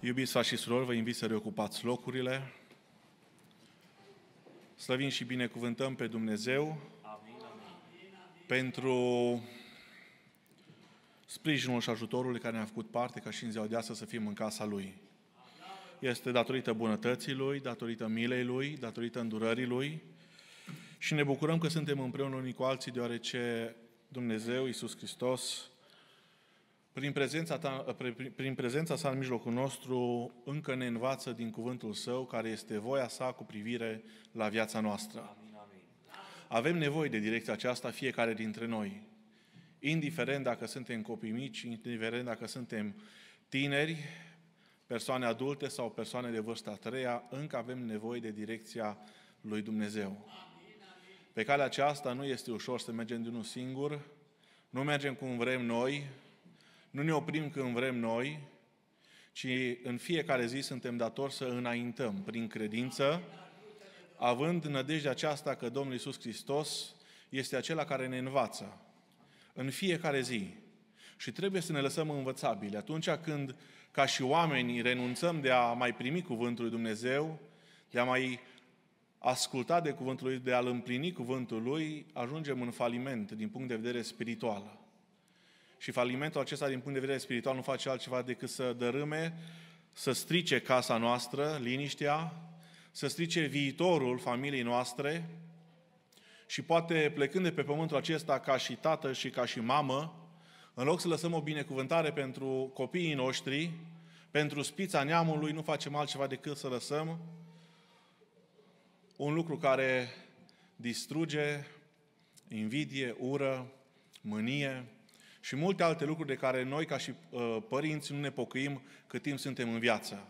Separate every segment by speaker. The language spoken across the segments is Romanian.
Speaker 1: Iubiți frați și surori, vă invit să reocupați locurile. Slăvim și binecuvântăm pe Dumnezeu Amin. pentru sprijinul și ajutorul care ne-a făcut parte ca și în ziua de astăzi să fim în casa Lui. Este datorită bunătății Lui, datorită milei Lui, datorită îndurării Lui, și ne bucurăm că suntem împreună unii cu alții, deoarece Dumnezeu, Iisus Hristos, prin prezența, ta, prin prezența sa în mijlocul nostru, încă ne învață din cuvântul său, care este voia sa cu privire la viața noastră. Avem nevoie de direcția aceasta fiecare dintre noi. Indiferent dacă suntem copii mici, indiferent dacă suntem tineri, persoane adulte sau persoane de vârsta a treia, încă avem nevoie de direcția lui Dumnezeu. Pe calea aceasta nu este ușor să mergem din unul singur, nu mergem cum vrem noi, nu ne oprim când vrem noi, ci în fiecare zi suntem datori să înaintăm prin credință, având nădejdea aceasta că Domnul Iisus Hristos este acela care ne învață în fiecare zi. Și trebuie să ne lăsăm învățabili. Atunci când, ca și oamenii, renunțăm de a mai primi Cuvântul lui Dumnezeu, de a mai asculta de cuvântul lui, de a-l împlini cuvântul lui, ajungem în faliment din punct de vedere spiritual. Și falimentul acesta din punct de vedere spiritual nu face altceva decât să dărâme, să strice casa noastră, liniștea, să strice viitorul familiei noastre și poate plecând de pe pământul acesta ca și tată și ca și mamă, în loc să lăsăm o binecuvântare pentru copiii noștri, pentru spița neamului, nu facem altceva decât să lăsăm un lucru care distruge, invidie, ură, mânie și multe alte lucruri de care noi, ca și uh, părinți, nu ne pocăim cât timp suntem în viață.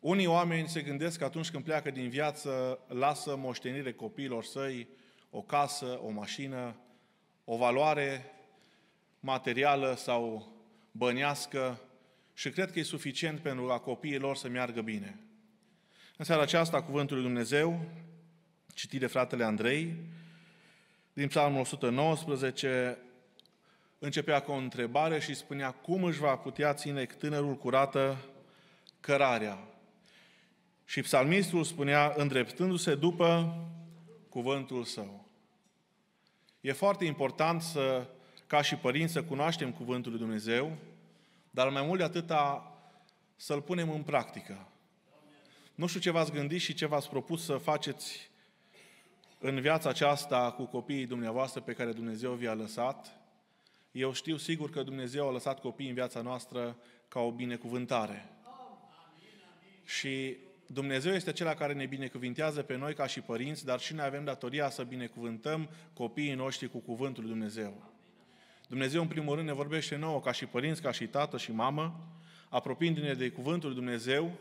Speaker 1: Unii oameni se gândesc că atunci când pleacă din viață, lasă moștenire copiilor săi, o casă, o mașină, o valoare materială sau bănească și cred că e suficient pentru ca copiii lor să meargă bine. În seara aceasta, Cuvântul lui Dumnezeu, citit de fratele Andrei, din Psalmul 119, începea cu o întrebare și spunea cum își va putea ține tânărul curată cărarea. Și psalmistul spunea, îndreptându-se după cuvântul său. E foarte important să, ca și părinți, să cunoaștem cuvântul lui Dumnezeu, dar mai mult de atâta să-l punem în practică. Nu știu ce v-ați gândit și ce v-ați propus să faceți în viața aceasta cu copiii dumneavoastră pe care Dumnezeu vi-a lăsat. Eu știu sigur că Dumnezeu a lăsat copiii în viața noastră ca o binecuvântare. Și Dumnezeu este acela care ne binecuvintează pe noi ca și părinți, dar și noi avem datoria să binecuvântăm copiii noștri cu cuvântul lui Dumnezeu. Dumnezeu, în primul rând, ne vorbește nouă ca și părinți, ca și tată și mamă, apropiindu-ne de cuvântul lui Dumnezeu,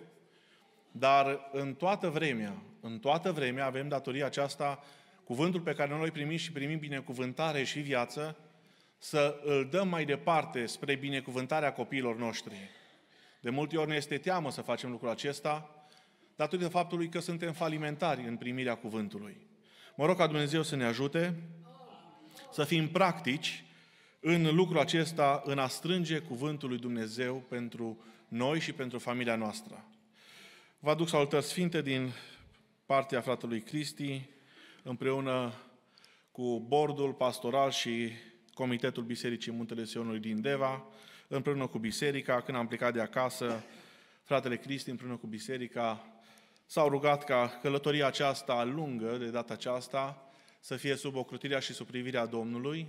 Speaker 1: dar în toată vremea, în toată vremea avem datoria aceasta, cuvântul pe care noi primim și primim binecuvântare și viață, să îl dăm mai departe spre binecuvântarea copiilor noștri. De multe ori ne este teamă să facem lucrul acesta, datorită faptului că suntem falimentari în primirea cuvântului. Mă rog ca Dumnezeu să ne ajute să fim practici în lucrul acesta, în a strânge cuvântul lui Dumnezeu pentru noi și pentru familia noastră. Vă aduc salutări sfinte din partea fratelui Cristi, împreună cu bordul pastoral și Comitetul Bisericii Muntele Sionului din Deva, împreună cu biserica, când am plecat de acasă, fratele Cristi împreună cu biserica s-au rugat ca călătoria aceasta lungă, de data aceasta, să fie sub ocrutirea și sub privirea Domnului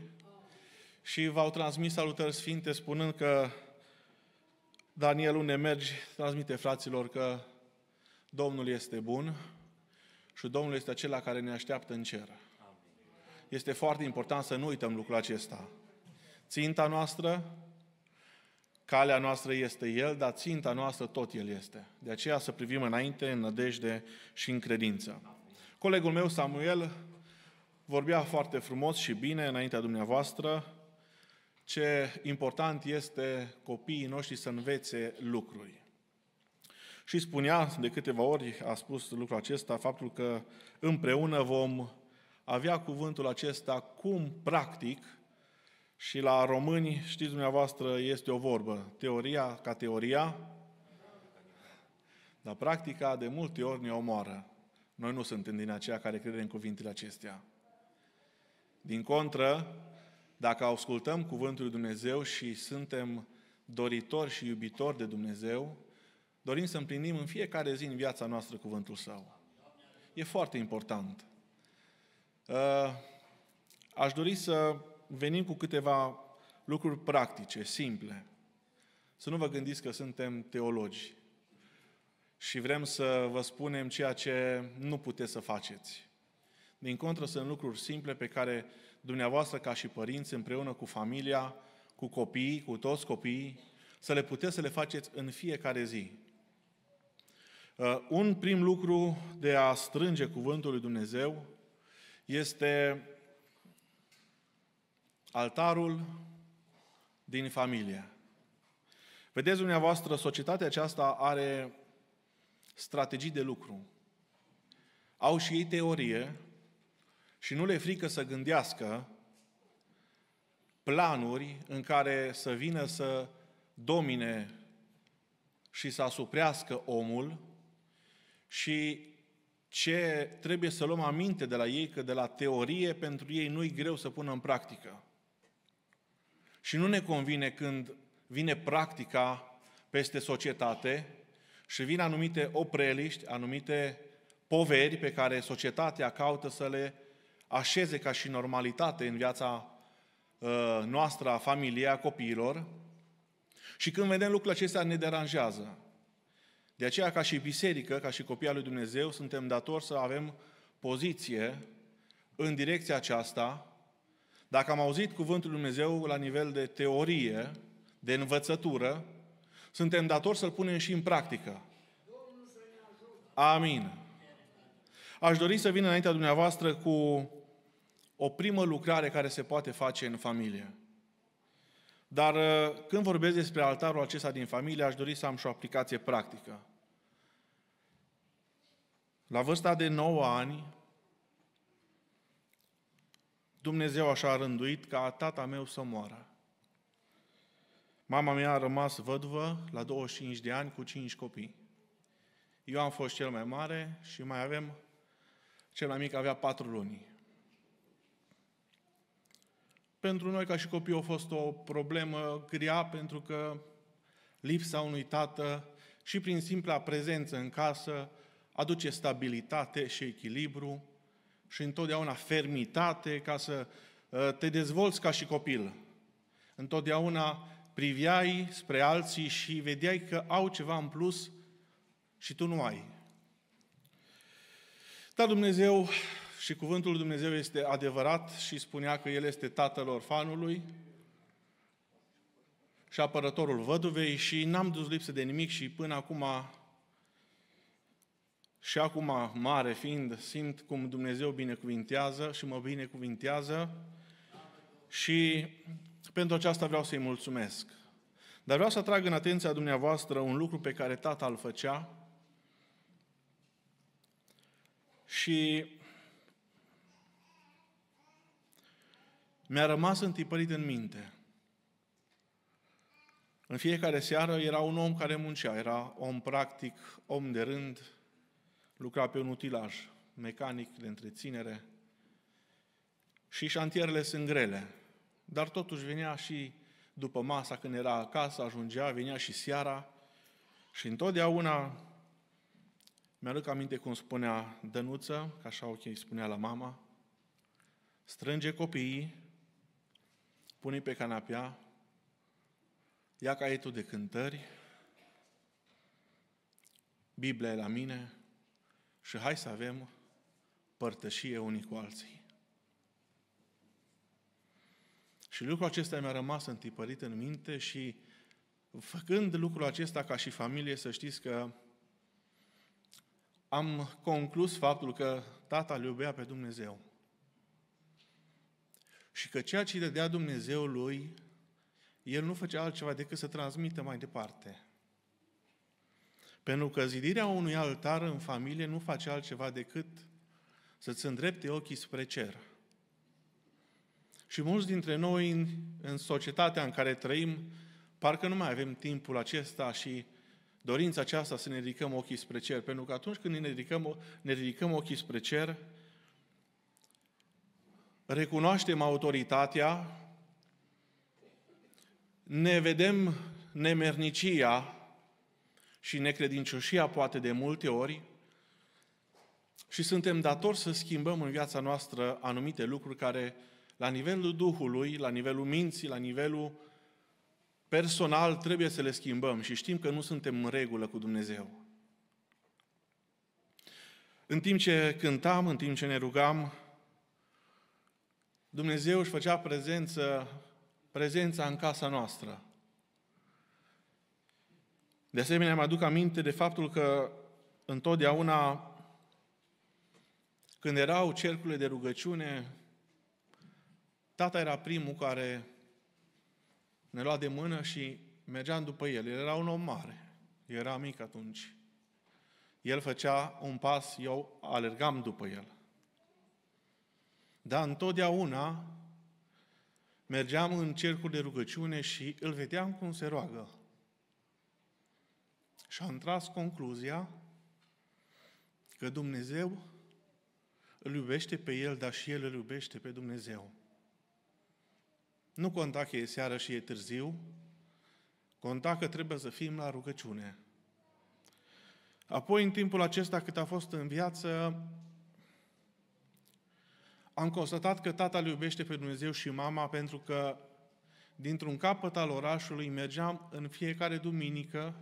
Speaker 1: și v-au transmis salutări sfinte spunând că Daniel, unde mergi, transmite fraților că Domnul este bun și Domnul este acela care ne așteaptă în cer. Este foarte important să nu uităm lucrul acesta. Ținta noastră, calea noastră este El, dar ținta noastră tot El este. De aceea să privim înainte în nădejde și în credință. Colegul meu, Samuel, vorbea foarte frumos și bine înaintea dumneavoastră ce important este copiii noștri să învețe lucruri. Și spunea de câteva ori, a spus lucrul acesta, faptul că împreună vom avea cuvântul acesta cum practic și la români, știți dumneavoastră, este o vorbă. Teoria ca teoria, dar practica de multe ori ne omoară. Noi nu suntem din aceia care credem în cuvintele acestea. Din contră, dacă ascultăm cuvântul lui Dumnezeu și suntem doritori și iubitori de Dumnezeu, Dorim să împlinim în fiecare zi în viața noastră cuvântul Său. E foarte important. Uh, aș dori să venim cu câteva lucruri practice, simple. Să nu vă gândiți că suntem teologi și vrem să vă spunem ceea ce nu puteți să faceți. Din contră, sunt lucruri simple pe care dumneavoastră, ca și părinți, împreună cu familia, cu copiii, cu toți copiii, să le puteți să le faceți în fiecare zi. Uh, un prim lucru de a strânge cuvântul lui Dumnezeu este altarul din familie. Vedeți dumneavoastră, societatea aceasta are strategii de lucru. Au și ei teorie și nu le frică să gândească planuri în care să vină să domine și să asuprească omul și ce trebuie să luăm aminte de la ei, că de la teorie pentru ei nu-i greu să pună în practică. Și nu ne convine când vine practica peste societate și vin anumite opreliști, anumite poveri pe care societatea caută să le așeze ca și normalitate în viața uh, noastră, a familiei, a copiilor. Și când vedem lucrurile acestea, ne deranjează. De aceea, ca și biserică, ca și copii al lui Dumnezeu, suntem datori să avem poziție în direcția aceasta. Dacă am auzit cuvântul lui Dumnezeu la nivel de teorie, de învățătură, suntem datori să-l punem și în practică. Amin. Aș dori să vin înaintea dumneavoastră cu o primă lucrare care se poate face în familie. Dar uh, când vorbesc despre altarul acesta din familie, aș dori să am și o aplicație practică. La vârsta de 9 ani, Dumnezeu așa a rânduit ca tata meu să moară. Mama mea a rămas văduvă la 25 de ani cu 5 copii. Eu am fost cel mai mare și mai avem, cel mai mic avea 4 luni. Pentru noi, ca și copii, a fost o problemă grea, pentru că lipsa unui tată și prin simpla prezență în casă aduce stabilitate și echilibru și întotdeauna fermitate ca să uh, te dezvolți ca și copil. Întotdeauna priviai spre alții și vedeai că au ceva în plus și tu nu ai. Dar Dumnezeu și cuvântul lui Dumnezeu este adevărat și spunea că El este tatăl orfanului și apărătorul văduvei și n-am dus lipsă de nimic și până acum și acum, mare fiind, simt cum Dumnezeu binecuvintează și mă binecuvintează și pentru aceasta vreau să-i mulțumesc. Dar vreau să atrag în atenția dumneavoastră un lucru pe care tata îl făcea și mi-a rămas întipărit în minte. În fiecare seară era un om care muncea, era om practic, om de rând, lucra pe un utilaj mecanic de întreținere și șantierele sunt grele, dar totuși venea și după masa când era acasă, ajungea, venea și seara și întotdeauna mi-aduc aminte cum spunea Dănuță, că așa okay, spunea la mama, strânge copiii, pune pe canapea, ia caietul de cântări, Biblia e la mine, și hai să avem părtășie unii cu alții. Și lucrul acesta mi-a rămas întipărit în minte și făcând lucrul acesta ca și familie, să știți că am conclus faptul că tata îl iubea pe Dumnezeu. Și că ceea ce îi dădea Dumnezeu lui, el nu făcea altceva decât să transmită mai departe. Pentru că zidirea unui altar în familie nu face altceva decât să-ți îndrepte ochii spre cer. Și mulți dintre noi, în societatea în care trăim, parcă nu mai avem timpul acesta și dorința aceasta să ne ridicăm ochii spre cer. Pentru că atunci când ne ridicăm, ne ridicăm ochii spre cer, recunoaștem autoritatea, ne vedem nemernicia și necredincioșia poate de multe ori și suntem datori să schimbăm în viața noastră anumite lucruri care la nivelul Duhului, la nivelul minții, la nivelul personal trebuie să le schimbăm și știm că nu suntem în regulă cu Dumnezeu. În timp ce cântam, în timp ce ne rugam, Dumnezeu își făcea prezență, prezența în casa noastră. De asemenea, mă aduc aminte de faptul că întotdeauna când erau cercurile de rugăciune, tata era primul care ne lua de mână și mergeam după el. El era un om mare, era mic atunci. El făcea un pas, eu alergam după el. Dar întotdeauna mergeam în cercul de rugăciune și îl vedeam cum se roagă și am tras concluzia că Dumnezeu îl iubește pe el, dar și el îl iubește pe Dumnezeu. Nu conta că e seară și e târziu, conta că trebuie să fim la rugăciune. Apoi, în timpul acesta cât a fost în viață, am constatat că tata îl iubește pe Dumnezeu și mama pentru că dintr-un capăt al orașului mergeam în fiecare duminică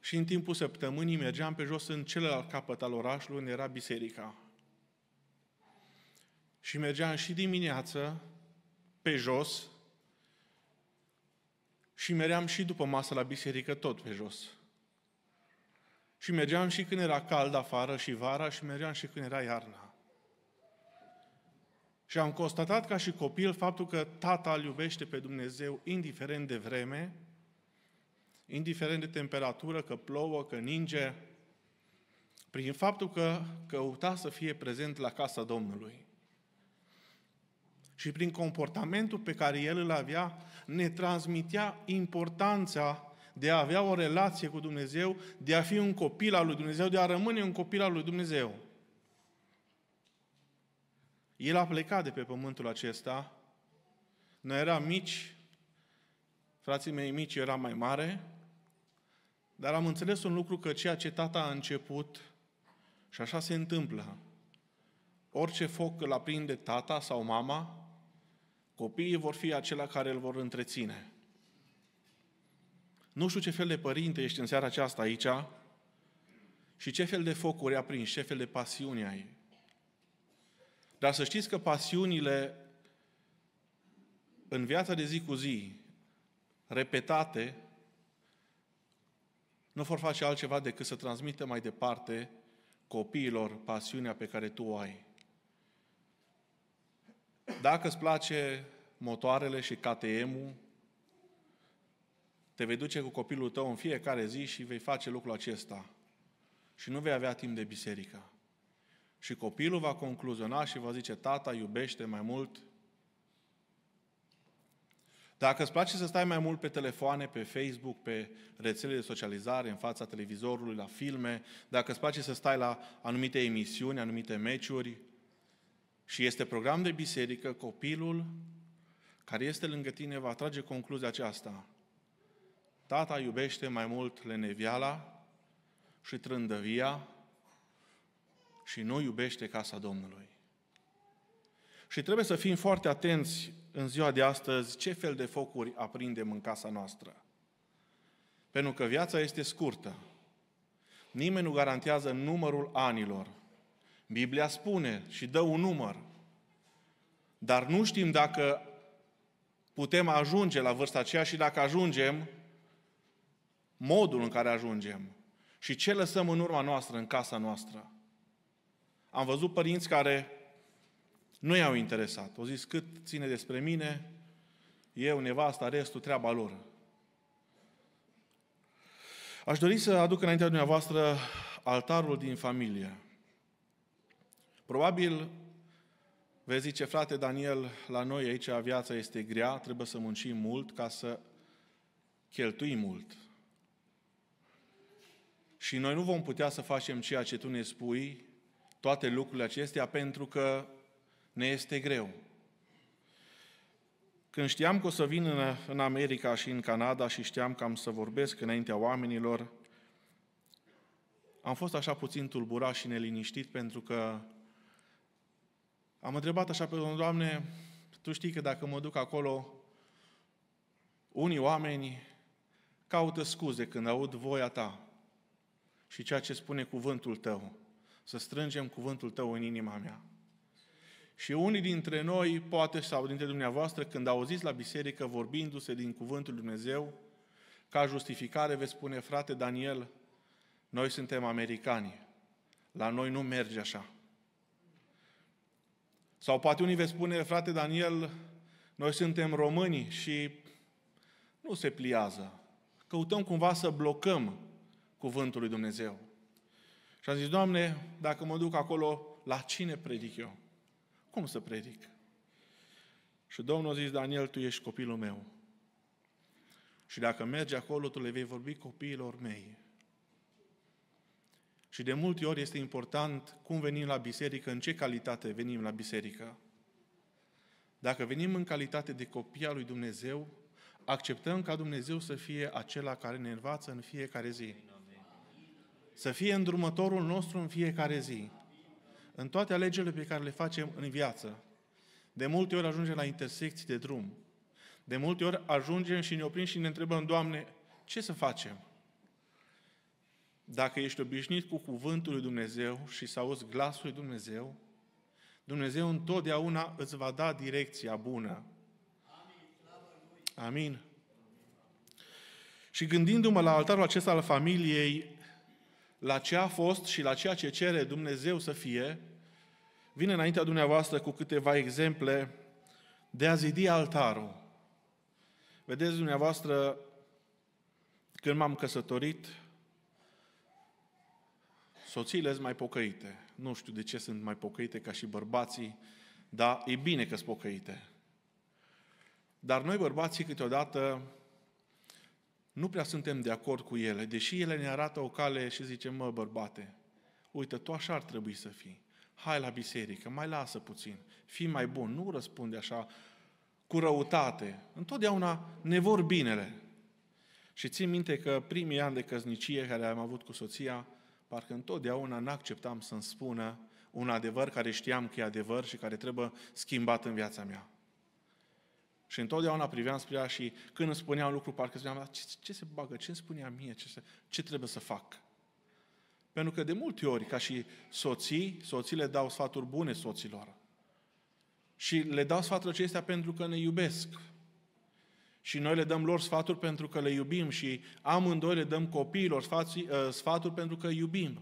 Speaker 1: și în timpul săptămânii mergeam pe jos în celălalt capăt al orașului, unde era biserica. Și mergeam și dimineață pe jos și meream și după masă la biserică tot pe jos. Și mergeam și când era cald afară și vara și mergeam și când era iarna. Și am constatat ca și copil faptul că tata îl iubește pe Dumnezeu indiferent de vreme, indiferent de temperatură, că plouă, că ninge, prin faptul că căuta să fie prezent la casa Domnului. Și prin comportamentul pe care el îl avea, ne transmitea importanța de a avea o relație cu Dumnezeu, de a fi un copil al lui Dumnezeu, de a rămâne un copil al lui Dumnezeu. El a plecat de pe pământul acesta. Noi eram mici, frații mei mici era mai mare, dar am înțeles un lucru că ceea ce tata a început, și așa se întâmplă, orice foc îl aprinde tata sau mama, copiii vor fi acela care îl vor întreține. Nu știu ce fel de părinte ești în seara aceasta aici și ce fel de focuri aprinzi, ce fel de pasiuni ai. Dar să știți că pasiunile în viața de zi cu zi, repetate, nu vor face altceva decât să transmită mai departe copiilor pasiunea pe care tu o ai. Dacă îți place motoarele și KTM-ul, te vei duce cu copilul tău în fiecare zi și vei face lucrul acesta. Și nu vei avea timp de biserică. Și copilul va concluziona și va zice, tata iubește mai mult dacă îți place să stai mai mult pe telefoane, pe Facebook, pe rețele de socializare, în fața televizorului, la filme, dacă îți place să stai la anumite emisiuni, anumite meciuri, și este program de biserică, copilul care este lângă tine va trage concluzia aceasta. Tata iubește mai mult leneviala și trândăvia și nu iubește casa Domnului. Și trebuie să fim foarte atenți în ziua de astăzi ce fel de focuri aprindem în casa noastră. Pentru că viața este scurtă. Nimeni nu garantează numărul anilor. Biblia spune și dă un număr. Dar nu știm dacă putem ajunge la vârsta aceea și dacă ajungem, modul în care ajungem și ce lăsăm în urma noastră, în casa noastră. Am văzut părinți care nu i-au interesat. Au zis cât ține despre mine, eu, nevasta, restul, treaba lor. Aș dori să aduc înaintea dumneavoastră altarul din familie. Probabil veți zice, frate Daniel, la noi aici viața este grea, trebuie să muncim mult ca să cheltuim mult. Și noi nu vom putea să facem ceea ce tu ne spui, toate lucrurile acestea, pentru că ne este greu. Când știam că o să vin în, America și în Canada și știam că am să vorbesc înaintea oamenilor, am fost așa puțin tulburat și neliniștit pentru că am întrebat așa pe Domnul, Doamne, Tu știi că dacă mă duc acolo, unii oameni caută scuze când aud voia Ta și ceea ce spune cuvântul Tău. Să strângem cuvântul Tău în inima mea. Și unii dintre noi, poate sau dintre dumneavoastră, când auziți la biserică vorbindu-se din cuvântul Lui Dumnezeu, ca justificare veți spune, frate Daniel, noi suntem americani, la noi nu merge așa. Sau poate unii veți spune, frate Daniel, noi suntem români și nu se pliază. Căutăm cumva să blocăm cuvântul lui Dumnezeu. Și am zis, Doamne, dacă mă duc acolo, la cine predic eu? Cum să predic? Și Domnul a zis, Daniel, tu ești copilul meu. Și dacă mergi acolo, tu le vei vorbi copiilor mei. Și de multe ori este important cum venim la biserică, în ce calitate venim la biserică. Dacă venim în calitate de copii al lui Dumnezeu, acceptăm ca Dumnezeu să fie acela care ne învață în fiecare zi. Să fie îndrumătorul nostru în fiecare zi în toate alegerile pe care le facem în viață. De multe ori ajungem la intersecții de drum. De multe ori ajungem și ne oprim și ne întrebăm, Doamne, ce să facem? Dacă ești obișnuit cu cuvântul lui Dumnezeu și să auzi glasul lui Dumnezeu, Dumnezeu întotdeauna îți va da direcția bună. Amin. Și gândindu-mă la altarul acesta al familiei, la ce a fost și la ceea ce cere Dumnezeu să fie, vine înaintea dumneavoastră cu câteva exemple de a zidi altarul. Vedeți dumneavoastră, când m-am căsătorit, soțiile sunt mai pocăite. Nu știu de ce sunt mai pocăite ca și bărbații, dar e bine că sunt pocăite. Dar noi bărbații câteodată nu prea suntem de acord cu ele, deși ele ne arată o cale și zicem, mă bărbate, uite, tu așa ar trebui să fii hai la biserică, mai lasă puțin, fii mai bun, nu răspunde așa cu răutate. Întotdeauna ne vor binele. Și țin minte că primii ani de căznicie care am avut cu soția, parcă întotdeauna n-acceptam să-mi spună un adevăr care știam că e adevăr și care trebuie schimbat în viața mea. Și întotdeauna priveam spre ea și când îmi spunea un lucru, parcă spuneam, ce, ce se bagă, ce îmi spunea mie, ce, se, ce trebuie să fac? Pentru că de multe ori, ca și soții, soțiile dau sfaturi bune soților. Și le dau sfaturi acestea pentru că ne iubesc. Și noi le dăm lor sfaturi pentru că le iubim și amândoi le dăm copiilor sfații, uh, sfaturi pentru că iubim.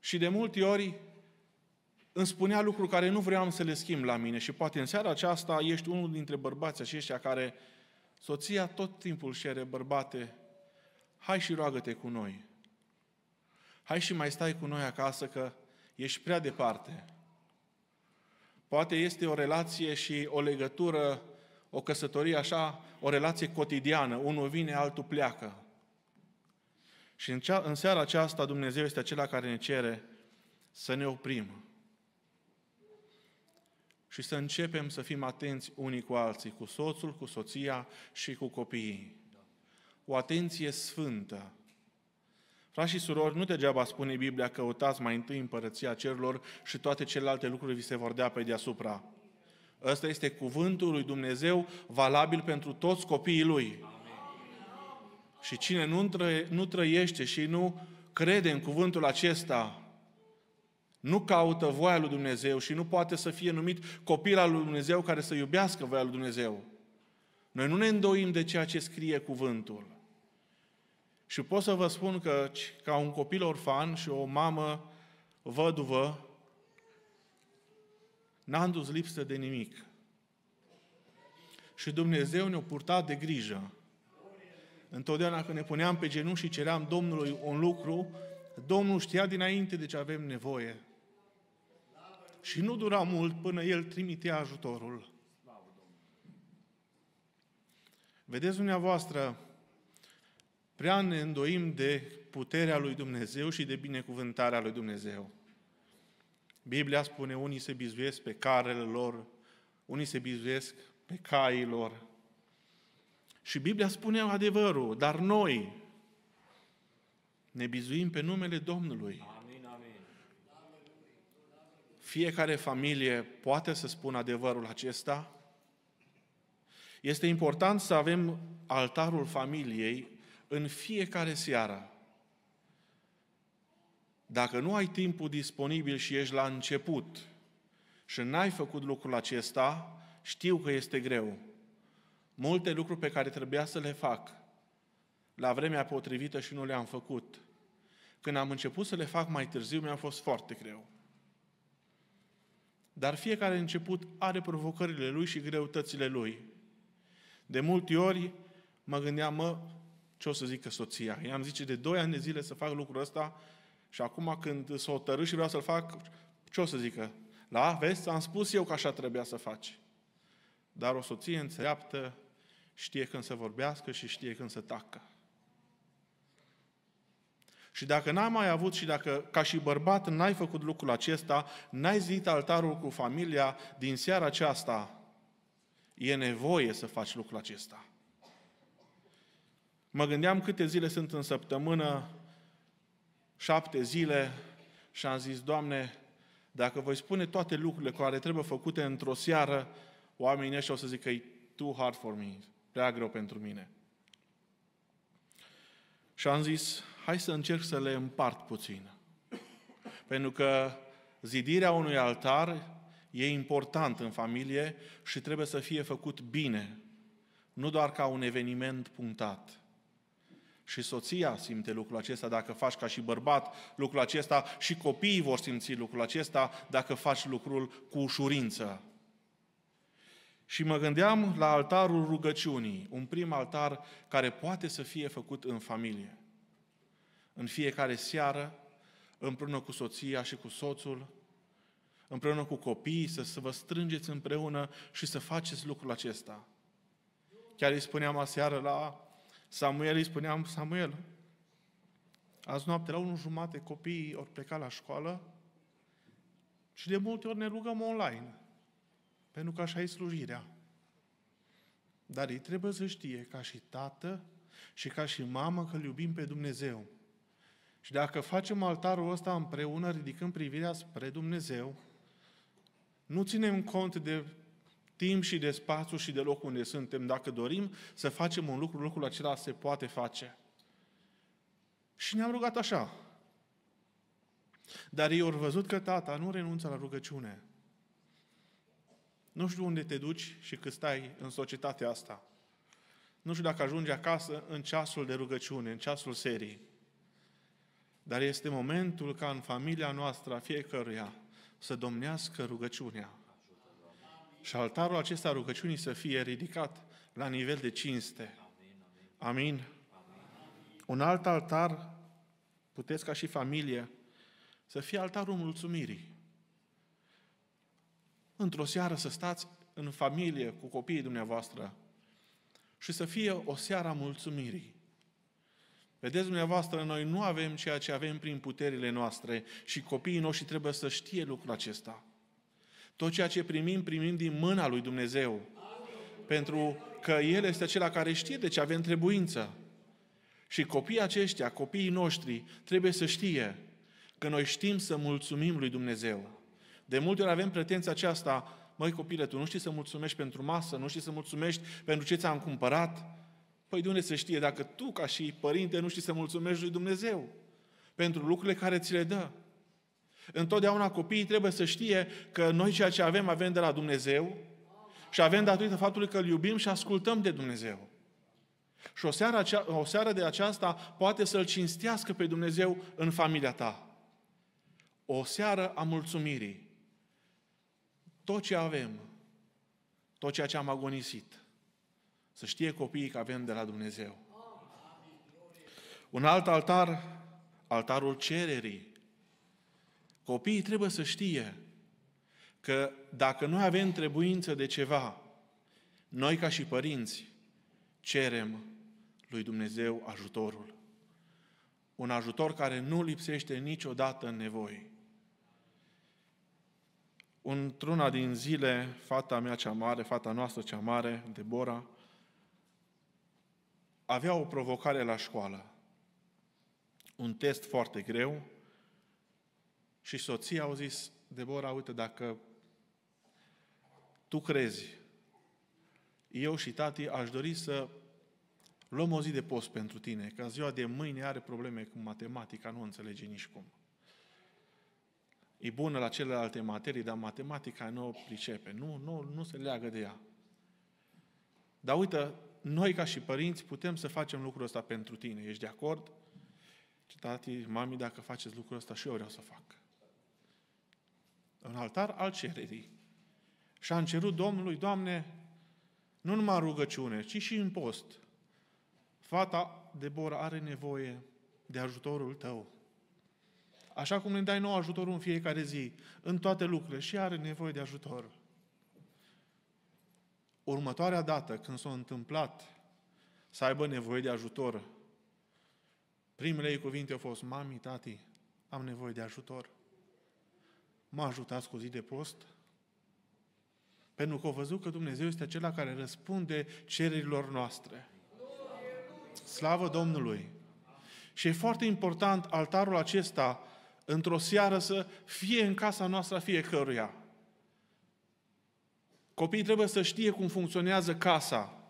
Speaker 1: Și de multe ori îmi spunea lucruri care nu vreau să le schimb la mine și poate în seara aceasta ești unul dintre bărbații aceștia care soția tot timpul șere bărbate, hai și roagă-te cu noi hai și mai stai cu noi acasă că ești prea departe. Poate este o relație și o legătură, o căsătorie așa, o relație cotidiană, unul vine, altul pleacă. Și în, cea, în seara aceasta Dumnezeu este acela care ne cere să ne oprim și să începem să fim atenți unii cu alții, cu soțul, cu soția și cu copiii. O atenție sfântă, Frați și surori, nu degeaba spune Biblia căutați mai întâi împărăția cerurilor și toate celelalte lucruri vi se vor dea pe deasupra. Ăsta este cuvântul lui Dumnezeu valabil pentru toți copiii Lui. Amin. Și cine nu, tră, nu trăiește și nu crede în cuvântul acesta, nu caută voia lui Dumnezeu și nu poate să fie numit copil al lui Dumnezeu care să iubească voia lui Dumnezeu. Noi nu ne îndoim de ceea ce scrie cuvântul. Și pot să vă spun că ca un copil orfan și o mamă văduvă, n-am dus lipsă de nimic. Și Dumnezeu ne-a purtat de grijă. Întotdeauna când ne puneam pe genunchi și ceream Domnului un lucru, Domnul știa dinainte de ce avem nevoie. Și nu dura mult până El trimitea ajutorul. Vedeți dumneavoastră, prea ne îndoim de puterea lui Dumnezeu și de binecuvântarea lui Dumnezeu. Biblia spune, unii se bizuiesc pe carele lor, unii se bizuiesc pe caii lor. Și Biblia spune adevărul, dar noi ne bizuim pe numele Domnului. Amin, amin. Fiecare familie poate să spună adevărul acesta. Este important să avem altarul familiei în fiecare seară. Dacă nu ai timpul disponibil și ești la început și n-ai făcut lucrul acesta, știu că este greu. Multe lucruri pe care trebuia să le fac la vremea potrivită și nu le-am făcut. Când am început să le fac mai târziu, mi-a fost foarte greu. Dar fiecare început are provocările lui și greutățile lui. De multe ori mă gândeam, mă, ce o să zică soția. I-am zice de 2 ani de zile să fac lucrul ăsta și acum când s-o hotărât și vreau să-l fac, ce o să zică? La, vezi, am spus eu că așa trebuia să faci. Dar o soție înțeleaptă știe când să vorbească și știe când să tacă. Și dacă n-ai mai avut și dacă ca și bărbat n-ai făcut lucrul acesta, n-ai zidit altarul cu familia din seara aceasta, e nevoie să faci lucrul acesta. Mă gândeam câte zile sunt în săptămână, șapte zile, și am zis, Doamne, dacă voi spune toate lucrurile care trebuie făcute într-o seară, oamenii ăștia o să zică, e too hard for me, prea greu pentru mine. Și am zis, hai să încerc să le împart puțin. Pentru că zidirea unui altar e important în familie și trebuie să fie făcut bine, nu doar ca un eveniment punctat. Și soția simte lucrul acesta dacă faci ca și bărbat lucrul acesta și copiii vor simți lucrul acesta dacă faci lucrul cu ușurință. Și mă gândeam la altarul rugăciunii, un prim altar care poate să fie făcut în familie. În fiecare seară, împreună cu soția și cu soțul, împreună cu copiii, să, să vă strângeți împreună și să faceți lucrul acesta. Chiar îi spuneam aseară la Samuel îi spuneam, Samuel, azi noapte la unul jumate copiii au plecat la școală și de multe ori ne rugăm online, pentru că așa e slujirea. Dar ei trebuie să știe, ca și tată și ca și mamă, că iubim pe Dumnezeu. Și dacă facem altarul ăsta împreună, ridicând privirea spre Dumnezeu, nu ținem cont de timp și de spațiu și de loc unde suntem. Dacă dorim să facem un lucru, lucrul acela se poate face. Și ne-am rugat așa. Dar ei au văzut că tata nu renunță la rugăciune. Nu știu unde te duci și cât stai în societatea asta. Nu știu dacă ajungi acasă în ceasul de rugăciune, în ceasul serii. Dar este momentul ca în familia noastră, a fiecăruia, să domnească rugăciunea și altarul acesta rugăciunii să fie ridicat la nivel de cinste. Amin. Amin. Un alt altar, puteți ca și familie, să fie altarul mulțumirii. Într-o seară să stați în familie cu copiii dumneavoastră și să fie o seară a mulțumirii. Vedeți dumneavoastră, noi nu avem ceea ce avem prin puterile noastre și copiii noștri trebuie să știe lucrul acesta. Tot ceea ce primim, primim din mâna lui Dumnezeu. Pentru că El este acela care știe de ce avem trebuință. Și copiii aceștia, copiii noștri, trebuie să știe că noi știm să mulțumim lui Dumnezeu. De multe ori avem pretenția aceasta, măi copile, tu nu știi să mulțumești pentru masă, nu știi să mulțumești pentru ce ți-am cumpărat? Păi de unde se știe dacă tu, ca și părinte, nu știi să mulțumești lui Dumnezeu pentru lucrurile care ți le dă? Întotdeauna copiii trebuie să știe că noi ceea ce avem, avem de la Dumnezeu și avem datorită faptului că îl iubim și ascultăm de Dumnezeu. Și o seară, o seară de aceasta poate să-L cinstească pe Dumnezeu în familia ta. O seară a mulțumirii. Tot ce avem, tot ceea ce am agonisit, să știe copiii că avem de la Dumnezeu. Un alt altar, altarul cererii. Copiii trebuie să știe că dacă noi avem trebuință de ceva, noi ca și părinți cerem lui Dumnezeu ajutorul. Un ajutor care nu lipsește niciodată în nevoi. Într-una din zile, fata mea cea mare, fata noastră cea mare, Debora, avea o provocare la școală. Un test foarte greu, și soția au zis, Debora, uite, dacă tu crezi, eu și tati aș dori să luăm o zi de post pentru tine, că în ziua de mâine are probleme cu matematica, nu înțelege nici cum. E bună la celelalte materii, dar matematica nu o pricepe, nu, nu, nu se leagă de ea. Dar uite, noi ca și părinți putem să facem lucrul ăsta pentru tine. Ești de acord? Și tati, mami, dacă faceți lucrul ăsta și eu vreau să fac un altar al cererii. Și a cerut Domnului, Doamne, nu numai în rugăciune, ci și în post. Fata Debora are nevoie de ajutorul Tău. Așa cum ne dai nou ajutorul în fiecare zi, în toate lucrurile, și are nevoie de ajutor. Următoarea dată când s-a întâmplat să aibă nevoie de ajutor, primele ei cuvinte au fost, mami, tati, am nevoie de ajutor mă ajutați cu zi de post? Pentru că au văzut că Dumnezeu este acela care răspunde cererilor noastre. Slavă Domnului! Și e foarte important altarul acesta într-o seară să fie în casa noastră a fiecăruia. Copiii trebuie să știe cum funcționează casa,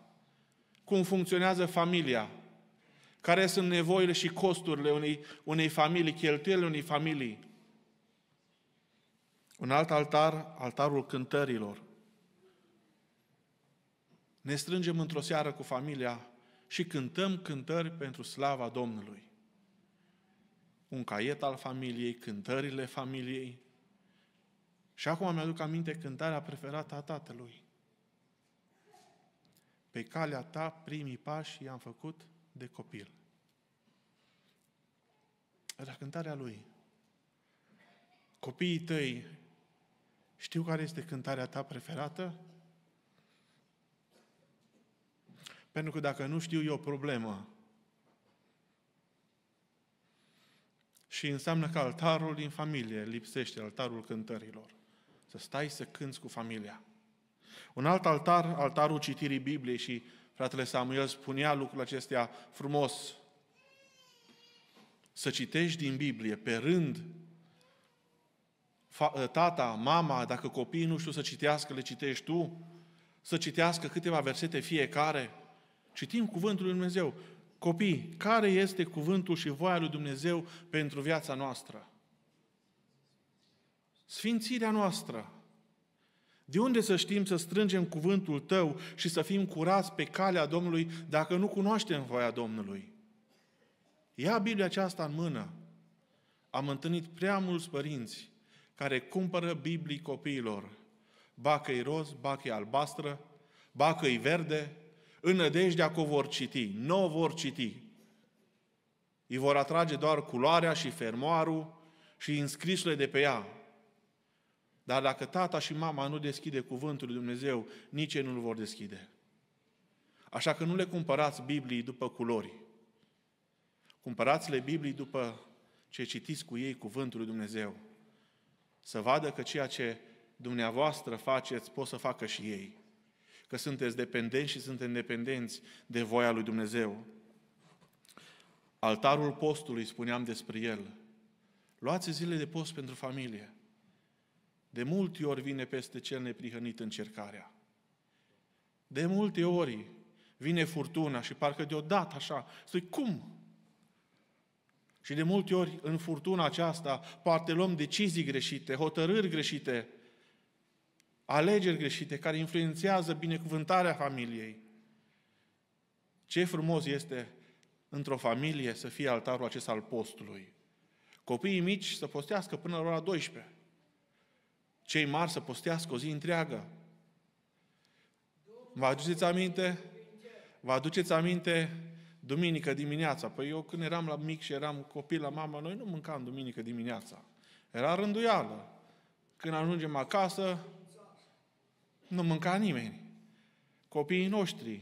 Speaker 1: cum funcționează familia, care sunt nevoile și costurile unei, unei familii, cheltuielile unei familii. Un alt altar, altarul cântărilor. Ne strângem într-o seară cu familia și cântăm cântări pentru slava Domnului. Un caiet al familiei, cântările familiei. Și acum mi-aduc aminte cântarea preferată a tatălui. Pe calea ta primii pași i-am făcut de copil. Era cântarea lui. Copiii tăi știu care este cântarea ta preferată? Pentru că dacă nu știu, e o problemă. Și înseamnă că altarul din familie lipsește, altarul cântărilor. Să stai să cânți cu familia. Un alt altar, altarul citirii Bibliei și fratele Samuel spunea lucrul acestea frumos. Să citești din Biblie pe rând Ă, tata, mama, dacă copiii nu știu să citească, le citești tu, să citească câteva versete fiecare. Citim Cuvântul lui Dumnezeu. Copii, care este cuvântul și voia lui Dumnezeu pentru viața noastră? Sfințirea noastră. De unde să știm să strângem cuvântul tău și să fim curați pe calea Domnului dacă nu cunoaștem voia Domnului? Ia Biblia aceasta în mână. Am întâlnit prea mulți părinți care cumpără Biblii copiilor. Ba că roz, ba că albastră, ba că verde, în nădejdea că o vor citi, nu o vor citi. Îi vor atrage doar culoarea și fermoarul și înscrisurile de pe ea. Dar dacă tata și mama nu deschide cuvântul lui Dumnezeu, nici ei nu-l vor deschide. Așa că nu le cumpărați Biblii după culori. Cumpărați-le Biblii după ce citiți cu ei cuvântul lui Dumnezeu să vadă că ceea ce dumneavoastră faceți, pot să facă și ei. Că sunteți dependenți și sunteți independenți de voia lui Dumnezeu. Altarul postului, spuneam despre el. Luați zile de post pentru familie. De multe ori vine peste cel neprihănit încercarea. De multe ori vine furtuna și parcă deodată așa, spui, cum? Și de multe ori, în furtuna aceasta, poate luăm decizii greșite, hotărâri greșite, alegeri greșite care influențează binecuvântarea familiei. Ce frumos este într-o familie să fie altarul acesta al postului. Copiii mici să postească până la ora 12. Cei mari să postească o zi întreagă. Vă aduceți aminte? Vă aduceți aminte duminică dimineața. Păi eu când eram la mic și eram copil la mama, noi nu mâncam duminică dimineața. Era rânduială. Când ajungem acasă, nu mânca nimeni. Copiii noștri,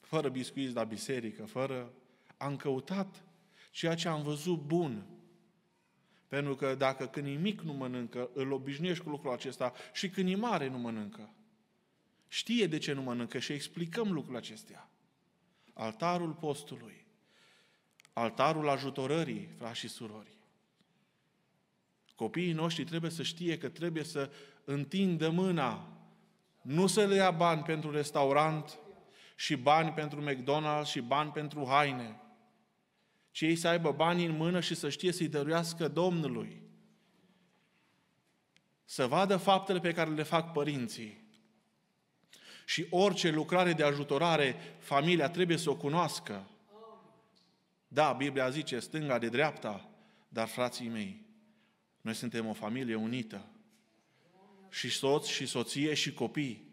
Speaker 1: fără biscuiți la biserică, fără... Am căutat ceea ce am văzut bun. Pentru că dacă când e mic nu mănâncă, îl obișnuiești cu lucrul acesta și când e mare nu mănâncă. Știe de ce nu mănâncă și explicăm lucrul acestea altarul postului, altarul ajutorării, frați și surori. Copiii noștri trebuie să știe că trebuie să întindă mâna, nu să le ia bani pentru restaurant și bani pentru McDonald's și bani pentru haine, ci ei să aibă bani în mână și să știe să-i dăruiască Domnului. Să vadă faptele pe care le fac părinții și orice lucrare de ajutorare, familia trebuie să o cunoască. Da, Biblia zice stânga de dreapta, dar frații mei, noi suntem o familie unită. Și soț, și soție, și copii.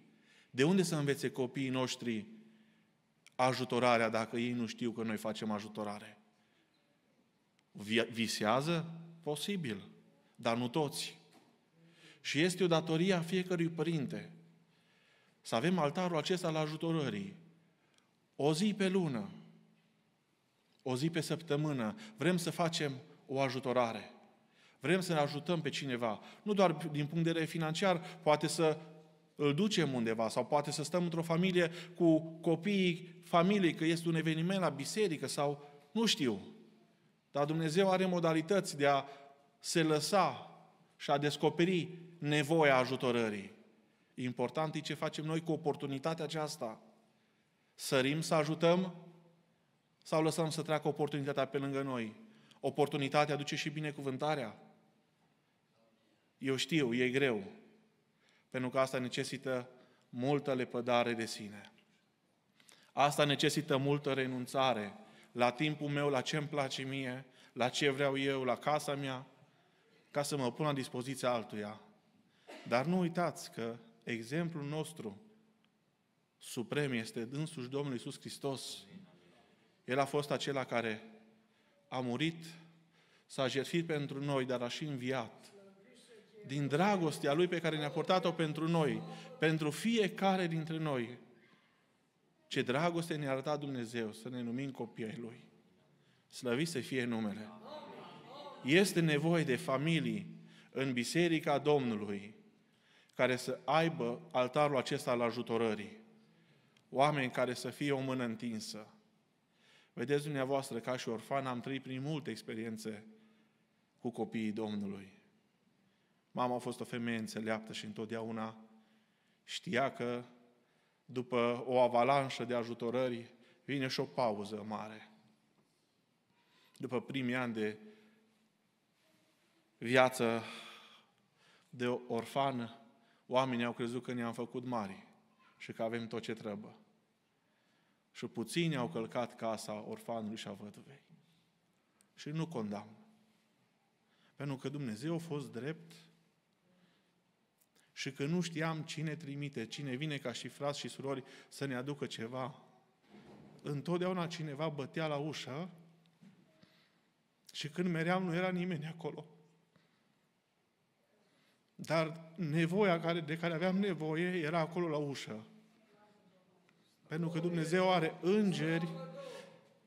Speaker 1: De unde să învețe copiii noștri ajutorarea dacă ei nu știu că noi facem ajutorare? Visează? Posibil, dar nu toți. Și este o datorie a fiecărui părinte să avem altarul acesta la ajutorării. O zi pe lună, o zi pe săptămână, vrem să facem o ajutorare. Vrem să ne ajutăm pe cineva. Nu doar din punct de vedere financiar, poate să îl ducem undeva sau poate să stăm într-o familie cu copiii familiei, că este un eveniment la biserică sau nu știu. Dar Dumnezeu are modalități de a se lăsa și a descoperi nevoia ajutorării. Important e ce facem noi cu oportunitatea aceasta. Sărim să ajutăm sau lăsăm să treacă oportunitatea pe lângă noi? Oportunitatea aduce și binecuvântarea. Eu știu, e greu, pentru că asta necesită multă lepădare de sine. Asta necesită multă renunțare la timpul meu, la ce îmi place mie, la ce vreau eu, la casa mea, ca să mă pun la dispoziția altuia. Dar nu uitați că exemplul nostru suprem este dânsuși Domnul Iisus Hristos. El a fost acela care a murit, s-a jertfit pentru noi, dar a și înviat. Din dragostea Lui pe care ne-a portat o pentru noi, pentru fiecare dintre noi. Ce dragoste ne-a arătat Dumnezeu să ne numim copiii Lui. Slăvit să fie numele. Este nevoie de familii în Biserica Domnului care să aibă altarul acesta al ajutorării. Oameni care să fie o mână întinsă. Vedeți dumneavoastră, ca și orfan, am trăit prin multe experiențe cu copiii Domnului. Mama a fost o femeie înțeleaptă și întotdeauna știa că după o avalanșă de ajutorări vine și o pauză mare. După primii ani de viață de orfan, Oamenii au crezut că ne-am făcut mari și că avem tot ce trebuie. Și puțini au călcat casa orfanului și a văduvei. Și nu condamn. Pentru că Dumnezeu a fost drept și că nu știam cine trimite, cine vine ca și frați și surori să ne aducă ceva. Întotdeauna cineva bătea la ușă și când meream nu era nimeni acolo. Dar nevoia care, de care aveam nevoie era acolo la ușă. Pentru că Dumnezeu are îngeri.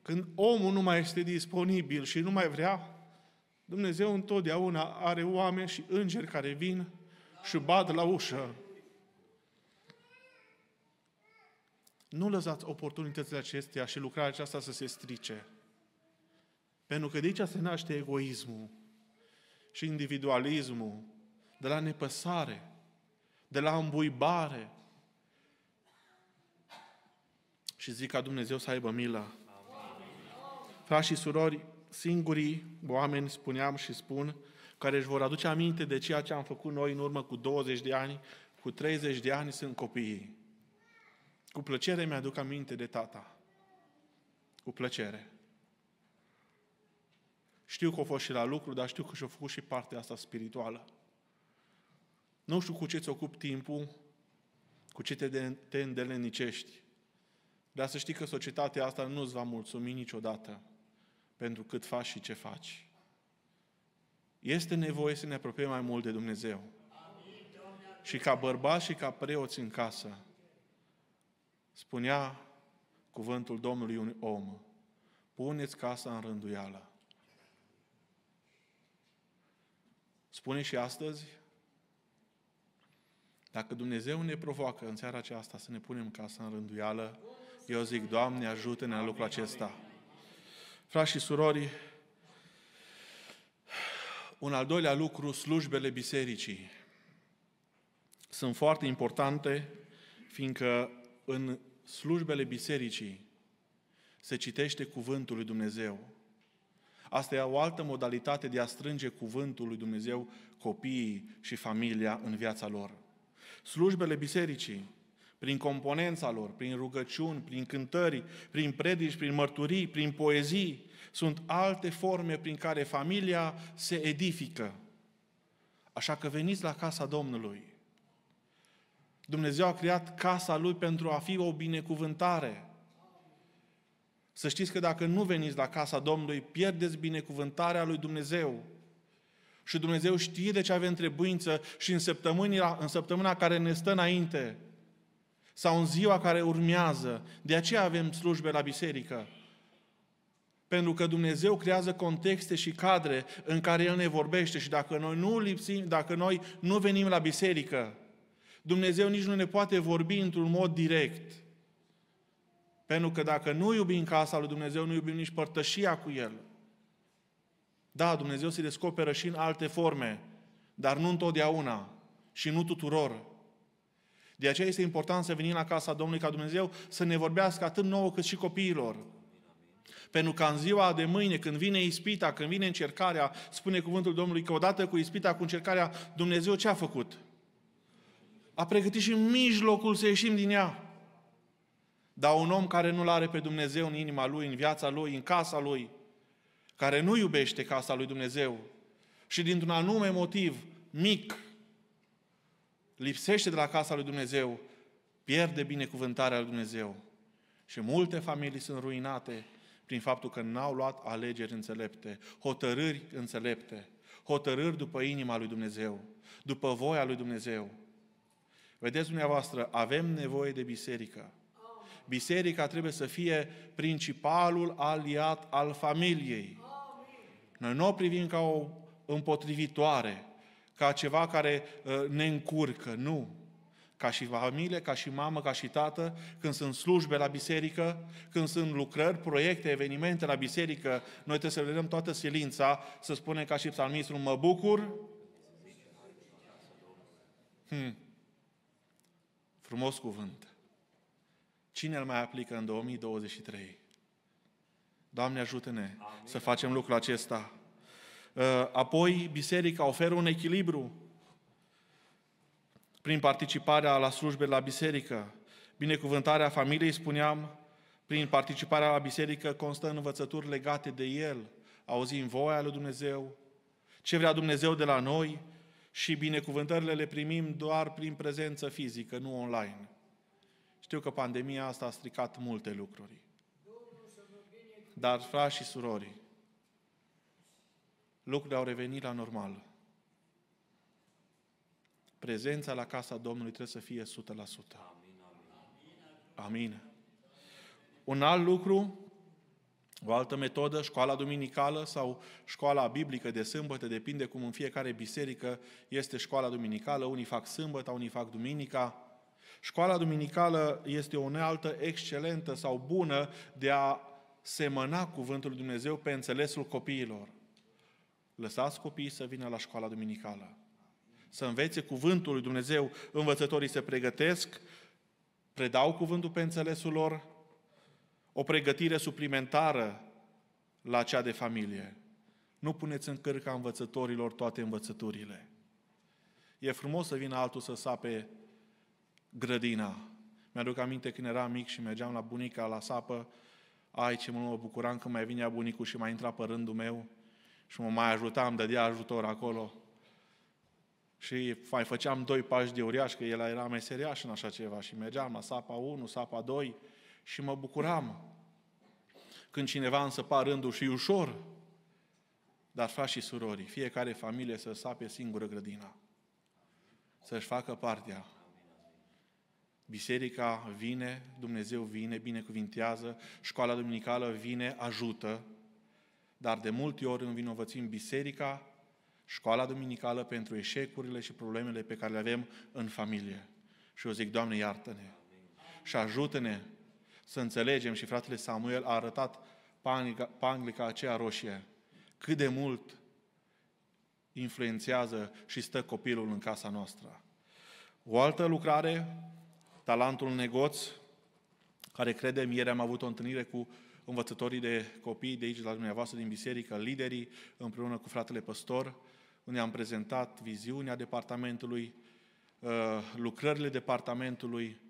Speaker 1: Când omul nu mai este disponibil și nu mai vrea, Dumnezeu întotdeauna are oameni și îngeri care vin și bat la ușă. Nu lăsați oportunitățile acestea și lucrarea aceasta să se strice. Pentru că de aici se naște egoismul și individualismul de la nepăsare, de la îmbuibare. Și zic ca Dumnezeu să aibă milă. Frați și surori, singurii oameni, spuneam și spun, care își vor aduce aminte de ceea ce am făcut noi în urmă cu 20 de ani, cu 30 de ani sunt copiii. Cu plăcere mi-aduc aminte de tata. Cu plăcere. Știu că a fost și la lucru, dar știu că și-a făcut și partea asta spirituală. Nu știu cu ce-ți ocupi timpul, cu ce te, te îndelenicești, dar să știi că societatea asta nu îți va mulțumi niciodată pentru cât faci și ce faci. Este nevoie să ne apropiem mai mult de Dumnezeu. Și ca bărbați și ca preoți în casă, spunea cuvântul Domnului unui om, puneți casa în rânduială. Spune și astăzi, dacă Dumnezeu ne provoacă în seara aceasta să ne punem casa în rânduială, eu zic, Doamne, ajută-ne la lucrul acesta. Frați și surori, un al doilea lucru, slujbele bisericii. Sunt foarte importante, fiindcă în slujbele bisericii se citește cuvântul lui Dumnezeu. Asta e o altă modalitate de a strânge cuvântul lui Dumnezeu copiii și familia în viața lor. Slujbele bisericii, prin componența lor, prin rugăciuni, prin cântări, prin predici, prin mărturii, prin poezii, sunt alte forme prin care familia se edifică. Așa că veniți la casa Domnului. Dumnezeu a creat casa Lui pentru a fi o binecuvântare. Să știți că dacă nu veniți la casa Domnului, pierdeți binecuvântarea Lui Dumnezeu. Și Dumnezeu știe de ce avem trebuință și în, săptămâna, în săptămâna care ne stă înainte sau în ziua care urmează. De aceea avem slujbe la biserică. Pentru că Dumnezeu creează contexte și cadre în care El ne vorbește și dacă noi nu lipsim, dacă noi nu venim la biserică, Dumnezeu nici nu ne poate vorbi într-un mod direct. Pentru că dacă nu iubim casa lui Dumnezeu, nu iubim nici părtășia cu El. Da, Dumnezeu se descoperă și în alte forme, dar nu întotdeauna și nu tuturor. De aceea este important să venim la casa Domnului ca Dumnezeu să ne vorbească atât nouă cât și copiilor. Pentru că în ziua de mâine, când vine ispita, când vine încercarea, spune cuvântul Domnului că odată cu ispita, cu încercarea, Dumnezeu ce a făcut? A pregătit și mijlocul să ieșim din ea. Dar un om care nu-L are pe Dumnezeu în inima lui, în viața lui, în casa lui, care nu iubește casa lui Dumnezeu și dintr-un anume motiv mic lipsește de la casa lui Dumnezeu, pierde binecuvântarea lui Dumnezeu. Și multe familii sunt ruinate prin faptul că n-au luat alegeri înțelepte, hotărâri înțelepte, hotărâri după inima lui Dumnezeu, după voia lui Dumnezeu. Vedeți dumneavoastră, avem nevoie de biserică. Biserica trebuie să fie principalul aliat al familiei. Noi nu o privim ca o împotrivitoare, ca ceva care ă, ne încurcă, nu. Ca și familie, ca și mamă, ca și tată, când sunt slujbe la biserică, când sunt lucrări, proiecte, evenimente la biserică, noi trebuie să le dăm toată silința, să spunem ca și psalmistul, mă bucur. Hmm. Frumos cuvânt. Cine îl mai aplică în 2023? Doamne ajută-ne Amin. să facem lucrul acesta. Uh, apoi, biserica oferă un echilibru prin participarea la slujbe la biserică. Binecuvântarea familiei, spuneam, prin participarea la biserică constă în învățături legate de El, auzim voia lui Dumnezeu, ce vrea Dumnezeu de la noi și binecuvântările le primim doar prin prezență fizică, nu online. Știu că pandemia asta a stricat multe lucruri. Dar, frați și surori, lucrurile au revenit la normal. Prezența la casa Domnului trebuie să fie 100%. Amin. amin. Un alt lucru, o altă metodă, școala duminicală sau școala biblică de sâmbătă, depinde cum în fiecare biserică este școala duminicală, unii fac sâmbătă, unii fac duminica. Școala duminicală este o unealtă excelentă sau bună de a semăna cuvântul lui Dumnezeu pe înțelesul copiilor. Lăsați copiii să vină la școala duminicală. Să învețe cuvântul lui Dumnezeu. Învățătorii se pregătesc, predau cuvântul pe înțelesul lor, o pregătire suplimentară la cea de familie. Nu puneți în cârca învățătorilor toate învățăturile. E frumos să vină altul să sape grădina. Mi-aduc aminte când eram mic și mergeam la bunica la sapă, ai ce mă bucuram că mai vinea bunicul și mai intra pe rândul meu și mă mai ajutam, îmi dădea ajutor acolo. Și mai făceam doi pași de uriaș, că el era meseriaș în așa ceva și mergeam la sapa 1, sapa 2 și mă bucuram. Când cineva însăpa rândul și ușor, dar frați și surori, fiecare familie să sape singură grădina, să-și facă partea Biserica vine, Dumnezeu vine, binecuvintează, școala duminicală vine, ajută, dar de multe ori învinovățim biserica, școala duminicală pentru eșecurile și problemele pe care le avem în familie. Și eu zic, Doamne, iartă-ne și ajută-ne să înțelegem, și fratele Samuel a arătat panglica, panglica aceea roșie, cât de mult influențează și stă copilul în casa noastră. O altă lucrare talentul în negoț, care credem, ieri am avut o întâlnire cu învățătorii de copii de aici, de la dumneavoastră, din biserică, liderii, împreună cu fratele păstor, unde am prezentat viziunea departamentului, uh, lucrările departamentului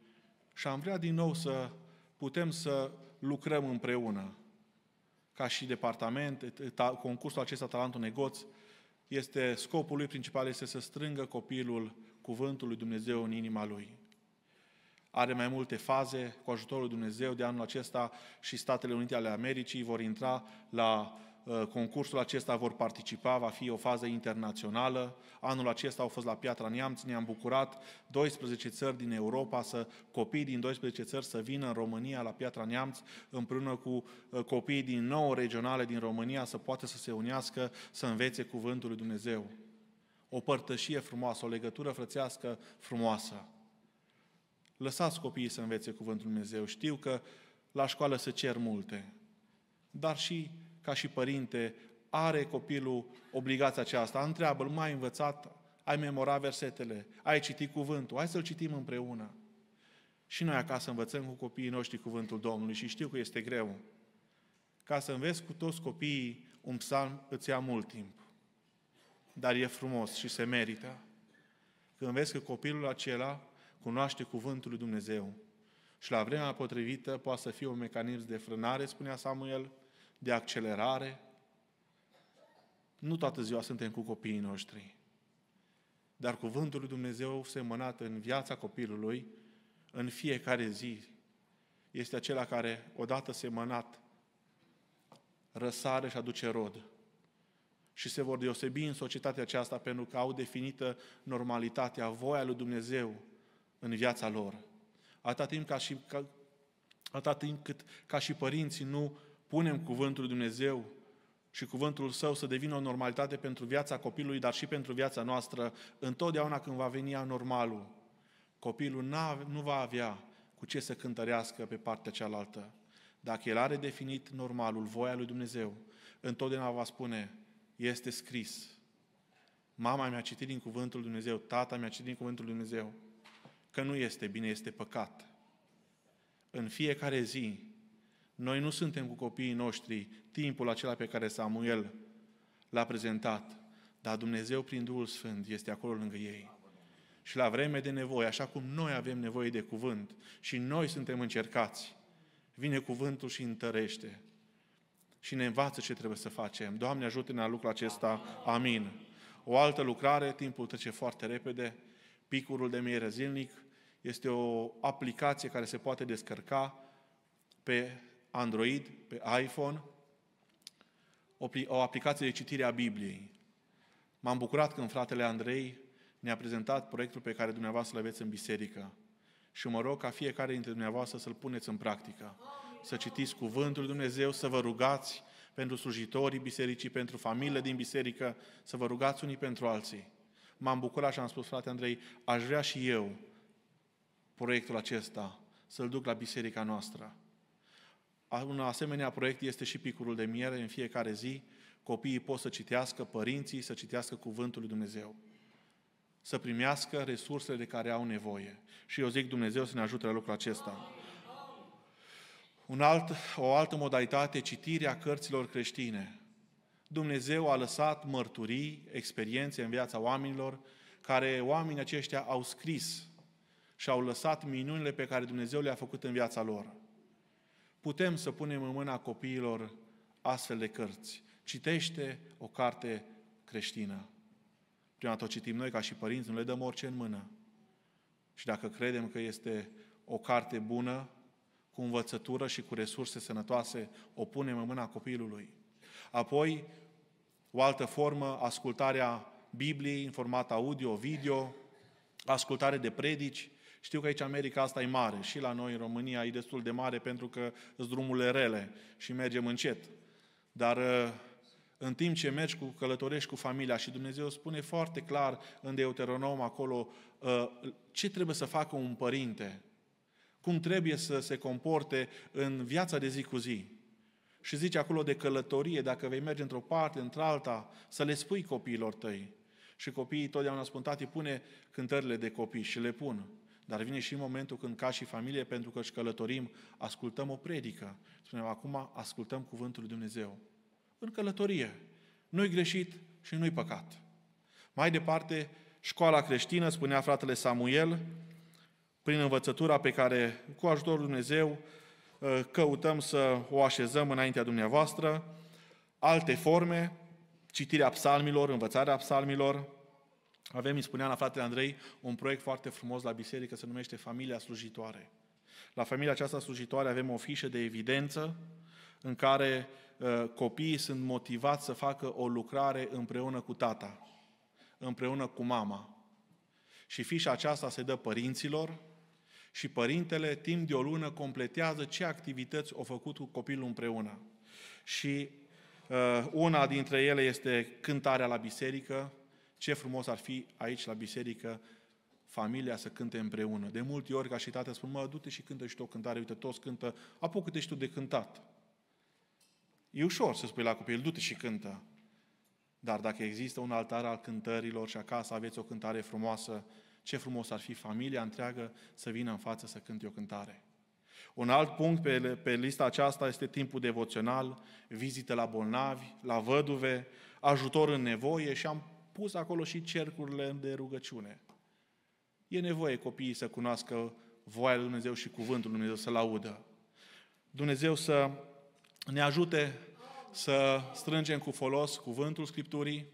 Speaker 1: și am vrea din nou să putem să lucrăm împreună. Ca și departament, concursul acesta Talentul Negoț, este scopul lui principal este să strângă copilul cuvântul lui Dumnezeu în inima lui are mai multe faze cu ajutorul Dumnezeu de anul acesta și Statele Unite ale Americii vor intra la uh, concursul acesta vor participa, va fi o fază internațională. Anul acesta au fost la Piatra Neamț, ne-am bucurat 12 țări din Europa, să copii din 12 țări să vină în România la Piatra Neamț împreună cu uh, copiii din 9 regionale din România să poată să se unească, să învețe cuvântul lui Dumnezeu. O părtășie frumoasă, o legătură frățească frumoasă. Lăsați copiii să învețe Cuvântul Dumnezeu. Știu că la școală se cer multe, dar și ca și părinte are copilul obligația aceasta. Întreabă-l, mai învățat, ai memorat versetele, ai citit cuvântul, hai să-l citim împreună. Și noi acasă învățăm cu copiii noștri cuvântul Domnului și știu că este greu. Ca să înveți cu toți copiii un psalm îți ia mult timp. Dar e frumos și se merită. Când vezi că copilul acela cunoaște cuvântul lui Dumnezeu. Și la vremea potrivită poate să fie un mecanism de frânare, spunea Samuel, de accelerare. Nu toată ziua suntem cu copiii noștri. Dar cuvântul lui Dumnezeu semănat în viața copilului, în fiecare zi, este acela care, odată semănat, răsare și aduce rod. Și se vor deosebi în societatea aceasta pentru că au definită normalitatea, voia lui Dumnezeu, în viața lor. Atâta timp, ca și, ca, atâta timp cât ca și părinții nu punem cuvântul Dumnezeu și cuvântul Său să devină o normalitate pentru viața copilului, dar și pentru viața noastră, întotdeauna când va veni anormalul, copilul nu va avea cu ce să cântărească pe partea cealaltă. Dacă el are definit normalul, voia lui Dumnezeu, întotdeauna va spune, este scris. Mama mi-a citit din cuvântul Dumnezeu, tata mi-a citit din cuvântul Dumnezeu că nu este bine, este păcat. În fiecare zi, noi nu suntem cu copiii noștri timpul acela pe care Samuel l-a prezentat, dar Dumnezeu prin Duhul Sfânt este acolo lângă ei. Și la vreme de nevoie, așa cum noi avem nevoie de cuvânt și noi suntem încercați, vine cuvântul și întărește și ne învață ce trebuie să facem. Doamne, ajută-ne la lucrul acesta. Amin. O altă lucrare, timpul trece foarte repede, picurul de miere zilnic, este o aplicație care se poate descărca pe Android, pe iPhone, o aplicație de citire a Bibliei. M-am bucurat când fratele Andrei ne-a prezentat proiectul pe care dumneavoastră l aveți în biserică. Și mă rog ca fiecare dintre dumneavoastră să-l puneți în practică. Să citiți Cuvântul lui Dumnezeu, să vă rugați pentru slujitorii bisericii, pentru familiile din biserică, să vă rugați unii pentru alții. M-am bucurat și am spus, frate Andrei, aș vrea și eu proiectul acesta, să-l duc la biserica noastră. Un asemenea proiect este și picurul de miere. În fiecare zi, copiii pot să citească, părinții să citească Cuvântul lui Dumnezeu. Să primească resursele de care au nevoie. Și eu zic Dumnezeu să ne ajute la lucrul acesta. Un alt, o altă modalitate, citirea cărților creștine. Dumnezeu a lăsat mărturii, experiențe în viața oamenilor, care oamenii aceștia au scris și au lăsat minunile pe care Dumnezeu le-a făcut în viața lor. Putem să punem în mâna copiilor astfel de cărți. Citește o carte creștină. Prima tot o citim noi ca și părinți, nu le dăm orice în mână. Și dacă credem că este o carte bună, cu învățătură și cu resurse sănătoase, o punem în mâna copilului. Apoi, o altă formă, ascultarea Bibliei în format audio, video, ascultare de predici, știu că aici America asta e mare și la noi în România e destul de mare pentru că sunt drumurile rele și mergem încet. Dar uh, în timp ce mergi cu călătorești cu familia și Dumnezeu spune foarte clar în Deuteronom acolo uh, ce trebuie să facă un părinte, cum trebuie să se comporte în viața de zi cu zi. Și zice acolo de călătorie, dacă vei merge într-o parte, într-alta, să le spui copiilor tăi. Și copiii totdeauna spun, tati, pune cântările de copii și le pun. Dar vine și momentul când, ca și familie, pentru că își călătorim, ascultăm o predică. Spunem, acum ascultăm Cuvântul lui Dumnezeu. În călătorie. Nu-i greșit și nu-i păcat. Mai departe, școala creștină, spunea fratele Samuel, prin învățătura pe care, cu ajutorul Dumnezeu, ă, căutăm să o așezăm înaintea dumneavoastră, alte forme, citirea psalmilor, învățarea psalmilor, avem, îmi spunea la fratele Andrei, un proiect foarte frumos la biserică, se numește Familia Slujitoare. La familia aceasta slujitoare avem o fișă de evidență în care uh, copiii sunt motivați să facă o lucrare împreună cu tata, împreună cu mama. Și fișa aceasta se dă părinților și părintele, timp de o lună, completează ce activități au făcut cu copilul împreună. Și uh, una dintre ele este cântarea la biserică, ce frumos ar fi aici la biserică familia să cânte împreună. De multe ori, ca și tată, spun, mă, du-te și cântă și tu o cântare, uite, toți cântă, apucă-te și tu de cântat. E ușor să spui la copil, du-te și cântă. Dar dacă există un altar al cântărilor și acasă aveți o cântare frumoasă, ce frumos ar fi familia întreagă să vină în față să cânte o cântare. Un alt punct pe, pe lista aceasta este timpul devoțional, vizite la bolnavi, la văduve, ajutor în nevoie și am pus acolo și cercurile de rugăciune. E nevoie copiii să cunoască voia lui Dumnezeu și cuvântul lui Dumnezeu, să-L audă. Dumnezeu să ne ajute să strângem cu folos cuvântul Scripturii,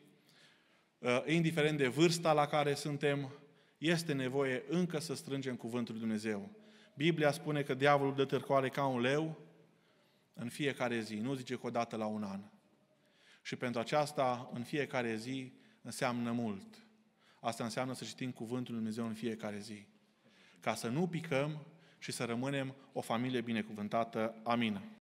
Speaker 1: uh, indiferent de vârsta la care suntem, este nevoie încă să strângem cuvântul lui Dumnezeu. Biblia spune că diavolul dă târcoare ca un leu în fiecare zi, nu zice că o dată la un an. Și pentru aceasta, în fiecare zi, înseamnă mult. Asta înseamnă să citim Cuvântul Lui Dumnezeu în fiecare zi. Ca să nu picăm și să rămânem o familie binecuvântată. Amin.